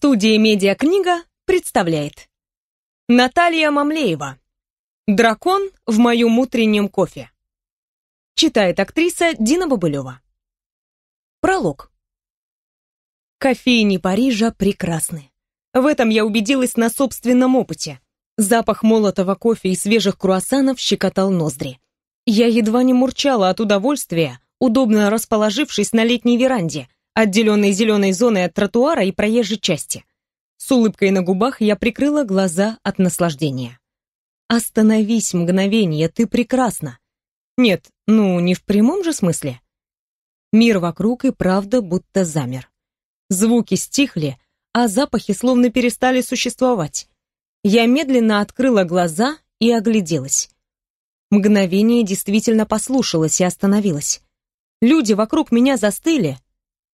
Студия «Медиакнига» представляет Наталья Мамлеева «Дракон в моем утреннем кофе» Читает актриса Дина Бабылева Пролог Кофейни Парижа прекрасны. В этом я убедилась на собственном опыте. Запах молотого кофе и свежих круассанов щекотал ноздри. Я едва не мурчала от удовольствия, удобно расположившись на летней веранде – отделенной зеленой зоной от тротуара и проезжей части. С улыбкой на губах я прикрыла глаза от наслаждения. «Остановись, мгновение, ты прекрасна!» Нет, ну, не в прямом же смысле. Мир вокруг и правда будто замер. Звуки стихли, а запахи словно перестали существовать. Я медленно открыла глаза и огляделась. Мгновение действительно послушалось и остановилось. Люди вокруг меня застыли,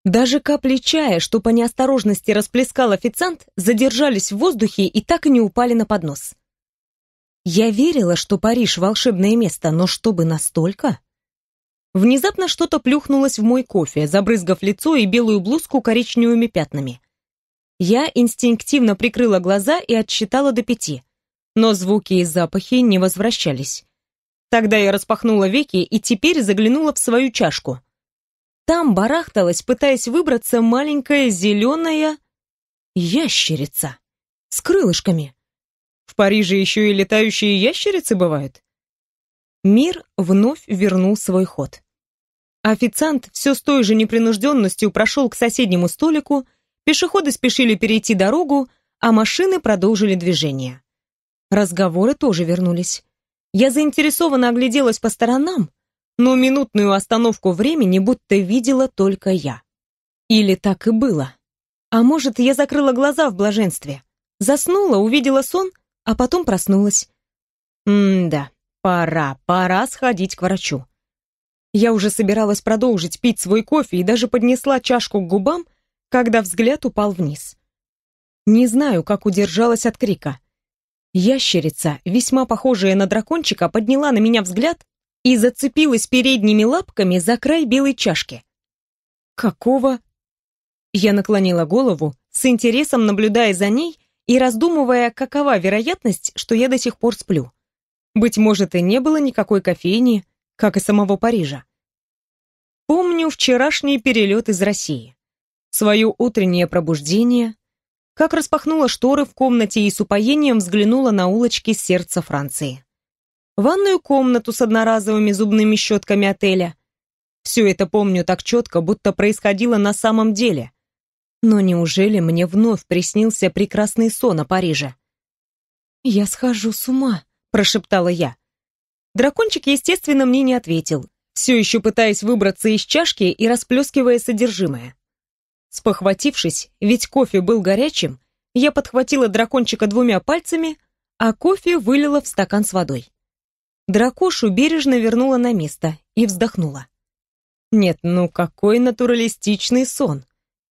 даже капли чая, что по неосторожности расплескал официант, задержались в воздухе и так и не упали на поднос. Я верила, что Париж — волшебное место, но чтобы настолько? Внезапно что-то плюхнулось в мой кофе, забрызгав лицо и белую блузку коричневыми пятнами. Я инстинктивно прикрыла глаза и отсчитала до пяти, но звуки и запахи не возвращались. Тогда я распахнула веки и теперь заглянула в свою чашку. Там барахталась, пытаясь выбраться, маленькая зеленая ящерица с крылышками. В Париже еще и летающие ящерицы бывают. Мир вновь вернул свой ход. Официант все с той же непринужденностью прошел к соседнему столику, пешеходы спешили перейти дорогу, а машины продолжили движение. Разговоры тоже вернулись. Я заинтересованно огляделась по сторонам, но минутную остановку времени будто видела только я. Или так и было. А может, я закрыла глаза в блаженстве. Заснула, увидела сон, а потом проснулась. М-да, пора, пора сходить к врачу. Я уже собиралась продолжить пить свой кофе и даже поднесла чашку к губам, когда взгляд упал вниз. Не знаю, как удержалась от крика. Ящерица, весьма похожая на дракончика, подняла на меня взгляд и зацепилась передними лапками за край белой чашки. «Какого?» Я наклонила голову, с интересом наблюдая за ней и раздумывая, какова вероятность, что я до сих пор сплю. Быть может, и не было никакой кофейни, как и самого Парижа. Помню вчерашний перелет из России, свое утреннее пробуждение, как распахнула шторы в комнате и с упоением взглянула на улочки сердца Франции ванную комнату с одноразовыми зубными щетками отеля. Все это помню так четко, будто происходило на самом деле. Но неужели мне вновь приснился прекрасный сон о Париже? «Я схожу с ума», — прошептала я. Дракончик, естественно, мне не ответил, все еще пытаясь выбраться из чашки и расплескивая содержимое. Спохватившись, ведь кофе был горячим, я подхватила дракончика двумя пальцами, а кофе вылила в стакан с водой. Дракошу бережно вернула на место и вздохнула. Нет, ну какой натуралистичный сон.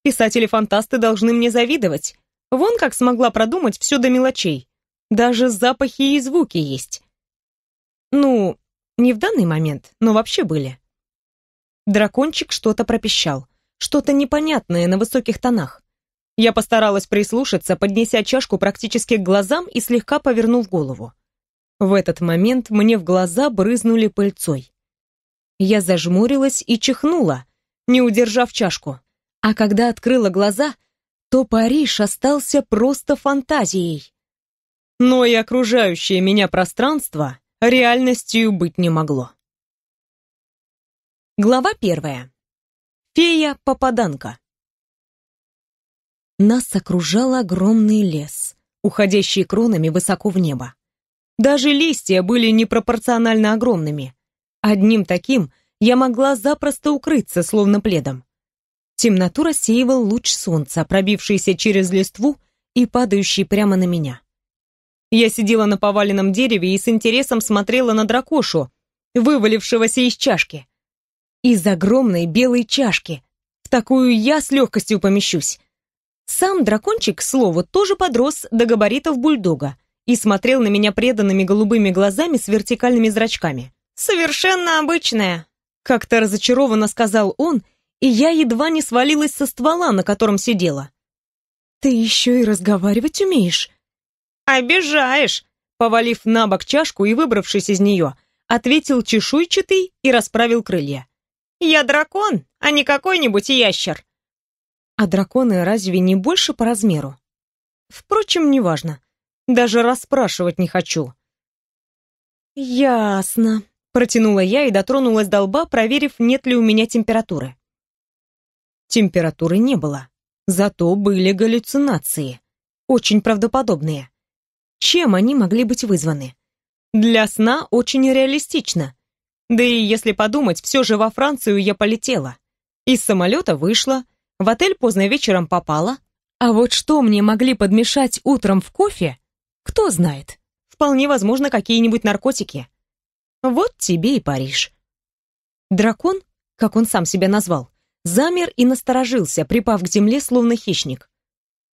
Писатели-фантасты должны мне завидовать. Вон как смогла продумать все до мелочей. Даже запахи и звуки есть. Ну, не в данный момент, но вообще были. Дракончик что-то пропищал. Что-то непонятное на высоких тонах. Я постаралась прислушаться, поднеся чашку практически к глазам и слегка повернув голову. В этот момент мне в глаза брызнули пыльцой. Я зажмурилась и чихнула, не удержав чашку. А когда открыла глаза, то Париж остался просто фантазией. Но и окружающее меня пространство реальностью быть не могло. Глава первая. Фея-попаданка. Нас окружал огромный лес, уходящий кронами высоко в небо. Даже листья были непропорционально огромными. Одним таким я могла запросто укрыться, словно пледом. Темноту рассеивал луч солнца, пробившийся через листву и падающий прямо на меня. Я сидела на поваленном дереве и с интересом смотрела на дракошу, вывалившегося из чашки. Из огромной белой чашки. В такую я с легкостью помещусь. Сам дракончик, к слову, тоже подрос до габаритов бульдога и смотрел на меня преданными голубыми глазами с вертикальными зрачками. «Совершенно обычная», — как-то разочарованно сказал он, и я едва не свалилась со ствола, на котором сидела. «Ты еще и разговаривать умеешь?» «Обижаешь», — повалив на бок чашку и выбравшись из нее, ответил чешуйчатый и расправил крылья. «Я дракон, а не какой-нибудь ящер». «А драконы разве не больше по размеру?» «Впрочем, неважно. Даже расспрашивать не хочу». «Ясно», — протянула я и дотронулась до лба, проверив, нет ли у меня температуры. Температуры не было, зато были галлюцинации, очень правдоподобные. Чем они могли быть вызваны? Для сна очень реалистично. Да и если подумать, все же во Францию я полетела. Из самолета вышла, в отель поздно вечером попала. А вот что мне могли подмешать утром в кофе, кто знает, вполне возможно какие-нибудь наркотики. Вот тебе и Париж. Дракон, как он сам себя назвал, замер и насторожился, припав к земле, словно хищник.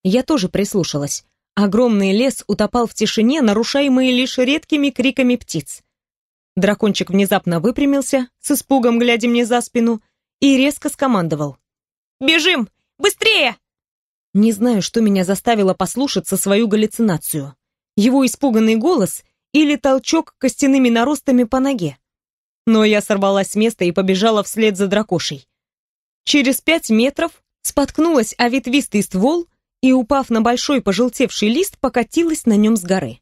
Я тоже прислушалась. Огромный лес утопал в тишине, нарушаемой лишь редкими криками птиц. Дракончик внезапно выпрямился, с испугом глядя мне за спину, и резко скомандовал. «Бежим! Быстрее!» Не знаю, что меня заставило послушаться свою галлюцинацию его испуганный голос или толчок костяными наростами по ноге. Но я сорвалась с места и побежала вслед за дракошей. Через пять метров споткнулась о ветвистый ствол и, упав на большой пожелтевший лист, покатилась на нем с горы.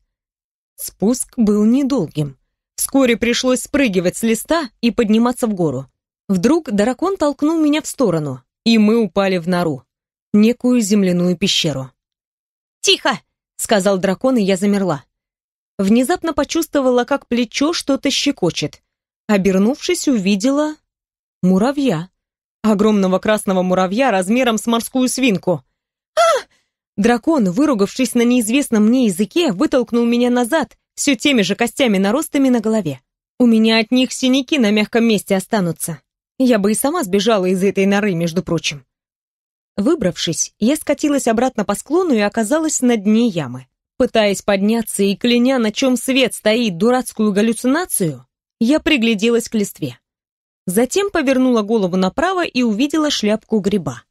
Спуск был недолгим. Вскоре пришлось спрыгивать с листа и подниматься в гору. Вдруг дракон толкнул меня в сторону, и мы упали в нору, некую земляную пещеру. «Тихо!» сказал дракон, и я замерла. Внезапно почувствовала, как плечо что-то щекочет. Обернувшись, увидела муравья. Огромного красного муравья размером с морскую свинку. а Дракон, выругавшись на неизвестном мне языке, вытолкнул меня назад, все теми же костями наростами на голове. У меня от них синяки на мягком месте останутся. Я бы и сама сбежала из этой норы, между прочим. Выбравшись, я скатилась обратно по склону и оказалась на дне ямы. Пытаясь подняться и кляня, на чем свет стоит дурацкую галлюцинацию, я пригляделась к листве. Затем повернула голову направо и увидела шляпку гриба.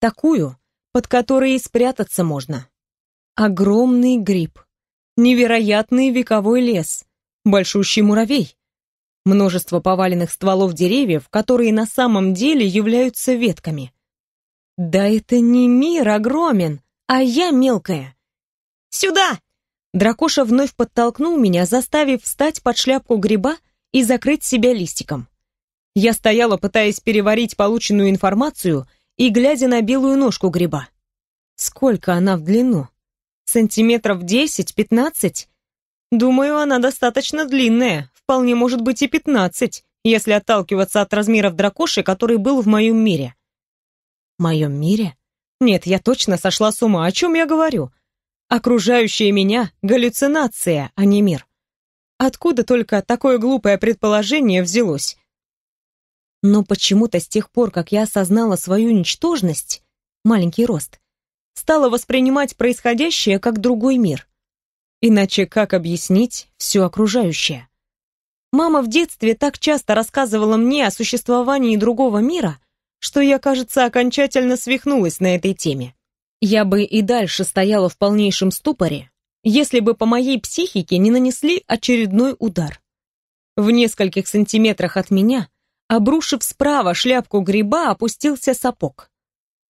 Такую, под которой и спрятаться можно. Огромный гриб. Невероятный вековой лес. Большущий муравей. Множество поваленных стволов деревьев, которые на самом деле являются ветками. Да это не мир огромен, а я мелкая. Сюда! Дракоша вновь подтолкнул меня, заставив встать под шляпку гриба и закрыть себя листиком. Я стояла, пытаясь переварить полученную информацию и глядя на белую ножку гриба. Сколько она в длину? Сантиметров десять-пятнадцать? Думаю, она достаточно длинная, вполне может быть и пятнадцать, если отталкиваться от размеров дракоши, который был в моем мире моем мире? Нет, я точно сошла с ума. О чем я говорю? Окружающая меня галлюцинация, а не мир. Откуда только такое глупое предположение взялось? Но почему-то с тех пор, как я осознала свою ничтожность, маленький рост, стала воспринимать происходящее как другой мир. Иначе как объяснить все окружающее? Мама в детстве так часто рассказывала мне о существовании другого мира, что я, кажется, окончательно свихнулась на этой теме. Я бы и дальше стояла в полнейшем ступоре, если бы по моей психике не нанесли очередной удар. В нескольких сантиметрах от меня, обрушив справа шляпку гриба, опустился сапог.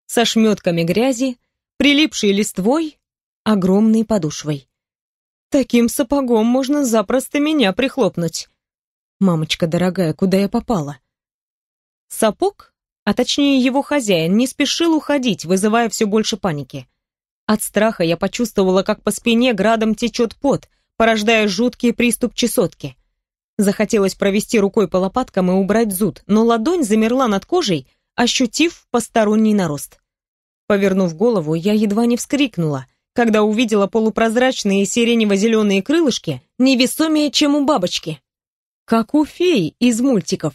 Со шметками грязи, прилипшей листвой, огромной подушвой. Таким сапогом можно запросто меня прихлопнуть. Мамочка дорогая, куда я попала? Сапог а точнее его хозяин, не спешил уходить, вызывая все больше паники. От страха я почувствовала, как по спине градом течет пот, порождая жуткий приступ чесотки. Захотелось провести рукой по лопаткам и убрать зуд, но ладонь замерла над кожей, ощутив посторонний нарост. Повернув голову, я едва не вскрикнула, когда увидела полупрозрачные сиренево-зеленые крылышки невесомее, чем у бабочки. Как у фей из мультиков.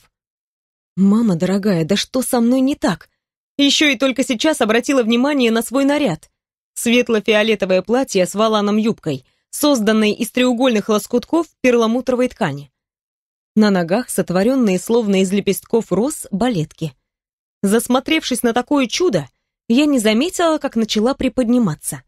«Мама дорогая, да что со мной не так?» Еще и только сейчас обратила внимание на свой наряд. Светло-фиолетовое платье с валаном-юбкой, созданное из треугольных лоскутков перламутровой ткани. На ногах сотворенные, словно из лепестков роз, балетки. Засмотревшись на такое чудо, я не заметила, как начала приподниматься.